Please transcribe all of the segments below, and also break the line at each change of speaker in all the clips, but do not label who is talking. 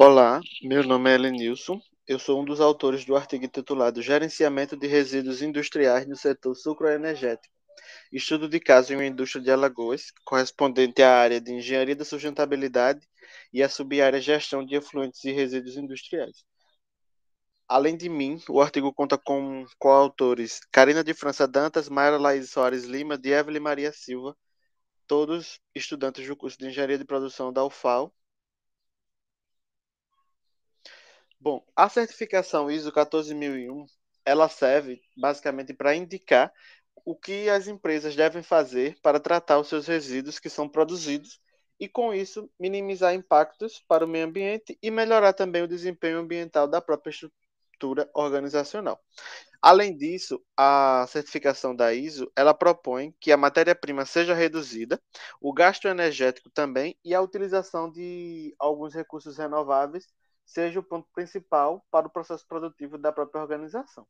Olá, meu nome é Elenilson. Eu sou um dos autores do artigo titulado Gerenciamento de Resíduos Industriais no Setor Sucroenergético. Estudo de caso em uma indústria de Alagoas, correspondente à área de Engenharia da Sustentabilidade e à subárea Gestão de Efluentes e Resíduos Industriais. Além de mim, o artigo conta com coautores Karina de França Dantas, Mayra Laís Soares Lima, e Evelyn Maria Silva, todos estudantes do curso de Engenharia de Produção da UFAL Bom, a certificação ISO 14001, ela serve basicamente para indicar o que as empresas devem fazer para tratar os seus resíduos que são produzidos e, com isso, minimizar impactos para o meio ambiente e melhorar também o desempenho ambiental da própria estrutura organizacional. Além disso, a certificação da ISO, ela propõe que a matéria-prima seja reduzida, o gasto energético também e a utilização de alguns recursos renováveis seja o ponto principal para o processo produtivo da própria organização.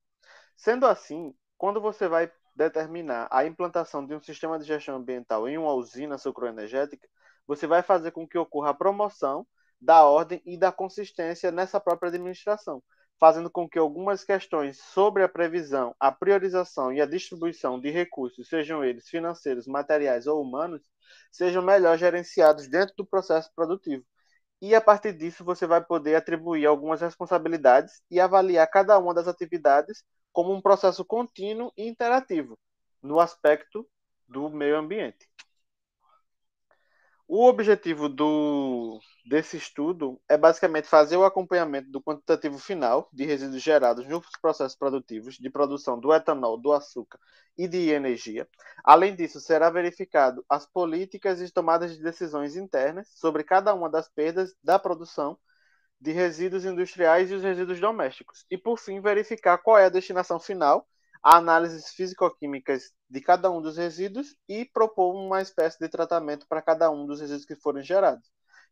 Sendo assim, quando você vai determinar a implantação de um sistema de gestão ambiental em uma usina sucroenergética, você vai fazer com que ocorra a promoção da ordem e da consistência nessa própria administração, fazendo com que algumas questões sobre a previsão, a priorização e a distribuição de recursos, sejam eles financeiros, materiais ou humanos, sejam melhor gerenciados dentro do processo produtivo, e a partir disso você vai poder atribuir algumas responsabilidades e avaliar cada uma das atividades como um processo contínuo e interativo no aspecto do meio ambiente. O objetivo do, desse estudo é basicamente fazer o acompanhamento do quantitativo final de resíduos gerados nos processos produtivos de produção do etanol, do açúcar e de energia. Além disso, será verificado as políticas e tomadas de decisões internas sobre cada uma das perdas da produção de resíduos industriais e os resíduos domésticos. E, por fim, verificar qual é a destinação final análises físico-químicas de cada um dos resíduos e propor uma espécie de tratamento para cada um dos resíduos que foram gerados,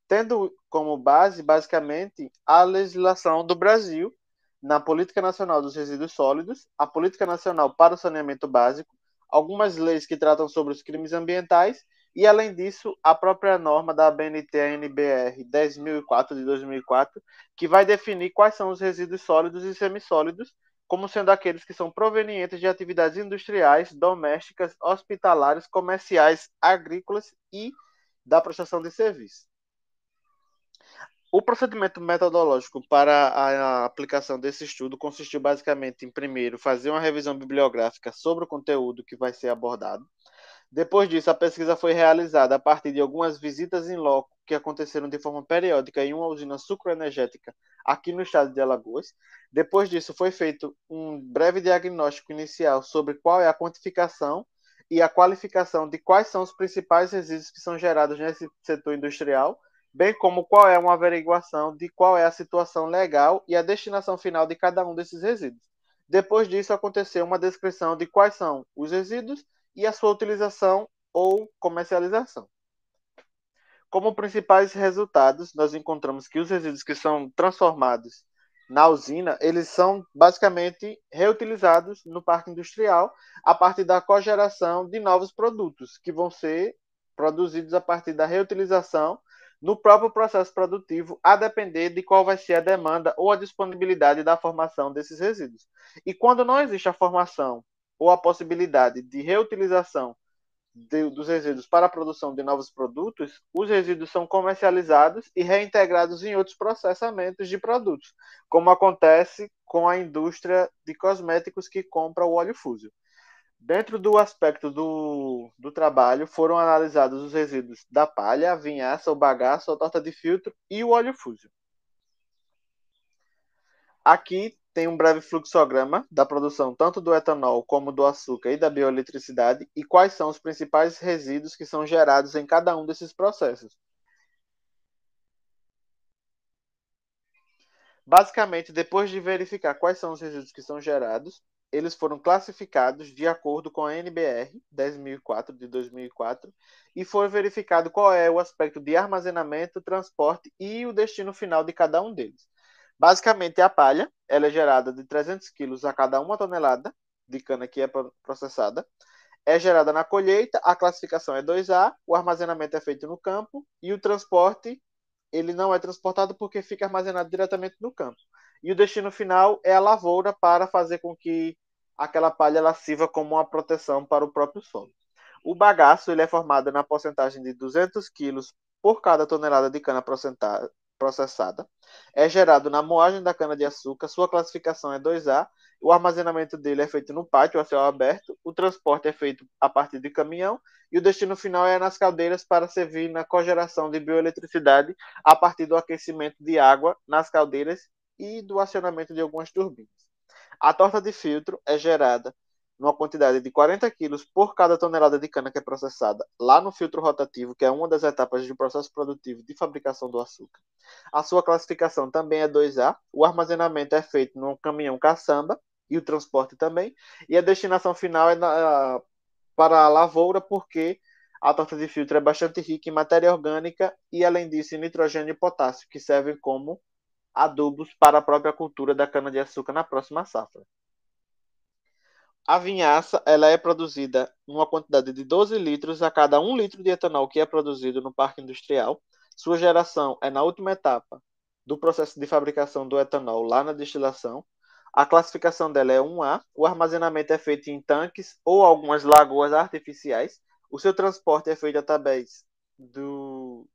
tendo como base, basicamente, a legislação do Brasil na Política Nacional dos Resíduos Sólidos, a Política Nacional para o Saneamento Básico, algumas leis que tratam sobre os crimes ambientais e, além disso, a própria norma da BNT-NBR 10.004 de 2004, que vai definir quais são os resíduos sólidos e semissólidos como sendo aqueles que são provenientes de atividades industriais, domésticas, hospitalares, comerciais, agrícolas e da prestação de serviços. O procedimento metodológico para a aplicação desse estudo consistiu basicamente em, primeiro, fazer uma revisão bibliográfica sobre o conteúdo que vai ser abordado. Depois disso, a pesquisa foi realizada a partir de algumas visitas em loco que aconteceram de forma periódica em uma usina sucroenergética aqui no estado de Alagoas. Depois disso, foi feito um breve diagnóstico inicial sobre qual é a quantificação e a qualificação de quais são os principais resíduos que são gerados nesse setor industrial, bem como qual é uma averiguação de qual é a situação legal e a destinação final de cada um desses resíduos. Depois disso, aconteceu uma descrição de quais são os resíduos e a sua utilização ou comercialização. Como principais resultados, nós encontramos que os resíduos que são transformados na usina, eles são basicamente reutilizados no parque industrial a partir da cogeração de novos produtos que vão ser produzidos a partir da reutilização no próprio processo produtivo, a depender de qual vai ser a demanda ou a disponibilidade da formação desses resíduos. E quando não existe a formação ou a possibilidade de reutilização de, dos resíduos para a produção de novos produtos, os resíduos são comercializados e reintegrados em outros processamentos de produtos, como acontece com a indústria de cosméticos que compra o óleo fúsil. Dentro do aspecto do, do trabalho, foram analisados os resíduos da palha, a vinhaça, o bagaço, a torta de filtro e o óleo fúsil. Aqui tem um breve fluxograma da produção tanto do etanol como do açúcar e da bioeletricidade e quais são os principais resíduos que são gerados em cada um desses processos. Basicamente, depois de verificar quais são os resíduos que são gerados, eles foram classificados de acordo com a NBR 10.004 de 2004 e foi verificado qual é o aspecto de armazenamento, transporte e o destino final de cada um deles. Basicamente, é a palha ela é gerada de 300 quilos a cada uma tonelada de cana que é processada. É gerada na colheita, a classificação é 2A, o armazenamento é feito no campo e o transporte ele não é transportado porque fica armazenado diretamente no campo. E o destino final é a lavoura para fazer com que aquela palha ela sirva como uma proteção para o próprio solo. O bagaço ele é formado na porcentagem de 200 quilos por cada tonelada de cana processada, é gerado na moagem da cana-de-açúcar, sua classificação é 2A, o armazenamento dele é feito no pátio a céu aberto, o transporte é feito a partir de caminhão e o destino final é nas caldeiras para servir na cogeração de bioeletricidade a partir do aquecimento de água nas caldeiras e do acionamento de algumas turbinas. A torta de filtro é gerada numa quantidade de 40 quilos por cada tonelada de cana que é processada lá no filtro rotativo, que é uma das etapas de processo produtivo de fabricação do açúcar. A sua classificação também é 2A, o armazenamento é feito num caminhão caçamba e o transporte também, e a destinação final é na, para a lavoura, porque a torta de filtro é bastante rica em matéria orgânica e, além disso, em nitrogênio e potássio, que servem como adubos para a própria cultura da cana-de-açúcar na próxima safra. A vinhaça ela é produzida numa quantidade de 12 litros a cada 1 litro de etanol que é produzido no parque industrial. Sua geração é na última etapa do processo de fabricação do etanol lá na destilação. A classificação dela é 1A. O armazenamento é feito em tanques ou algumas lagoas artificiais. O seu transporte é feito através do,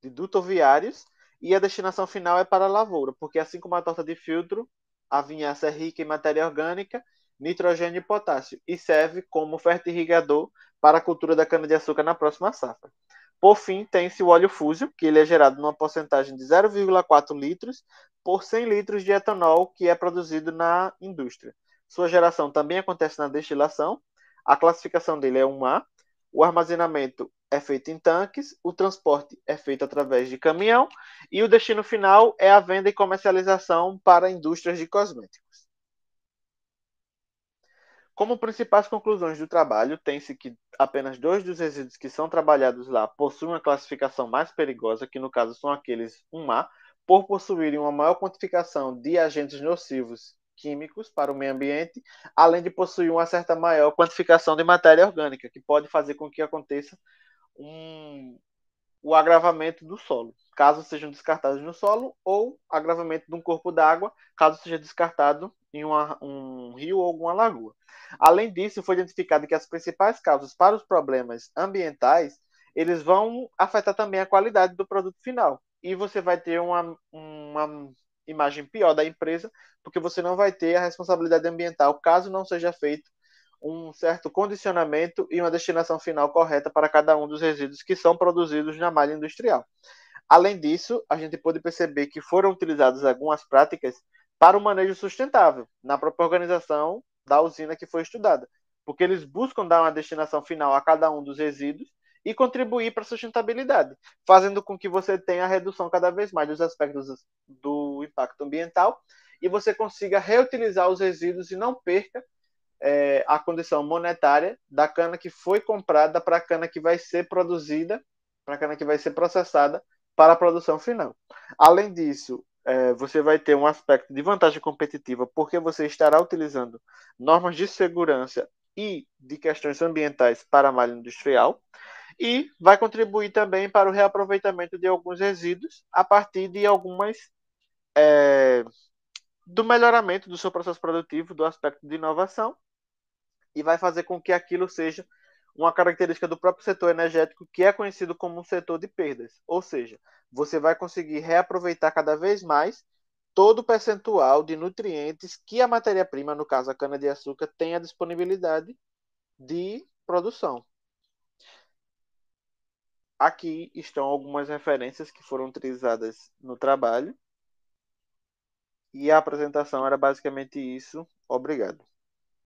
de dutoviários. E a destinação final é para a lavoura, porque assim como a torta de filtro, a vinhaça é rica em matéria orgânica nitrogênio e potássio e serve como fertirrigador para a cultura da cana-de-açúcar na próxima safra. Por fim, tem-se o óleo fúzio, que ele é gerado numa porcentagem de 0,4 litros por 100 litros de etanol que é produzido na indústria. Sua geração também acontece na destilação, a classificação dele é 1A, o armazenamento é feito em tanques, o transporte é feito através de caminhão e o destino final é a venda e comercialização para indústrias de cosméticos. Como principais conclusões do trabalho, tem-se que apenas dois dos resíduos que são trabalhados lá possuem uma classificação mais perigosa, que no caso são aqueles 1A, por possuírem uma maior quantificação de agentes nocivos químicos para o meio ambiente, além de possuir uma certa maior quantificação de matéria orgânica, que pode fazer com que aconteça um, o agravamento do solo, caso sejam descartados no solo, ou agravamento de um corpo d'água, caso seja descartado em uma, um rio ou alguma lagoa. Além disso, foi identificado que as principais causas para os problemas ambientais, eles vão afetar também a qualidade do produto final. E você vai ter uma, uma imagem pior da empresa, porque você não vai ter a responsabilidade ambiental caso não seja feito um certo condicionamento e uma destinação final correta para cada um dos resíduos que são produzidos na malha industrial. Além disso, a gente pôde perceber que foram utilizadas algumas práticas para o manejo sustentável na própria organização da usina que foi estudada, porque eles buscam dar uma destinação final a cada um dos resíduos e contribuir para a sustentabilidade, fazendo com que você tenha a redução cada vez mais dos aspectos do impacto ambiental e você consiga reutilizar os resíduos e não perca é, a condição monetária da cana que foi comprada para a cana que vai ser produzida, para a cana que vai ser processada para a produção final. Além disso, é, você vai ter um aspecto de vantagem competitiva, porque você estará utilizando normas de segurança e de questões ambientais para a malha industrial, e vai contribuir também para o reaproveitamento de alguns resíduos a partir de algumas. É, do melhoramento do seu processo produtivo, do aspecto de inovação, e vai fazer com que aquilo seja uma característica do próprio setor energético que é conhecido como um setor de perdas, ou seja, você vai conseguir reaproveitar cada vez mais todo o percentual de nutrientes que a matéria-prima, no caso a cana-de-açúcar, tem a disponibilidade de produção. Aqui estão algumas referências que foram utilizadas no trabalho. E a apresentação era basicamente isso. Obrigado.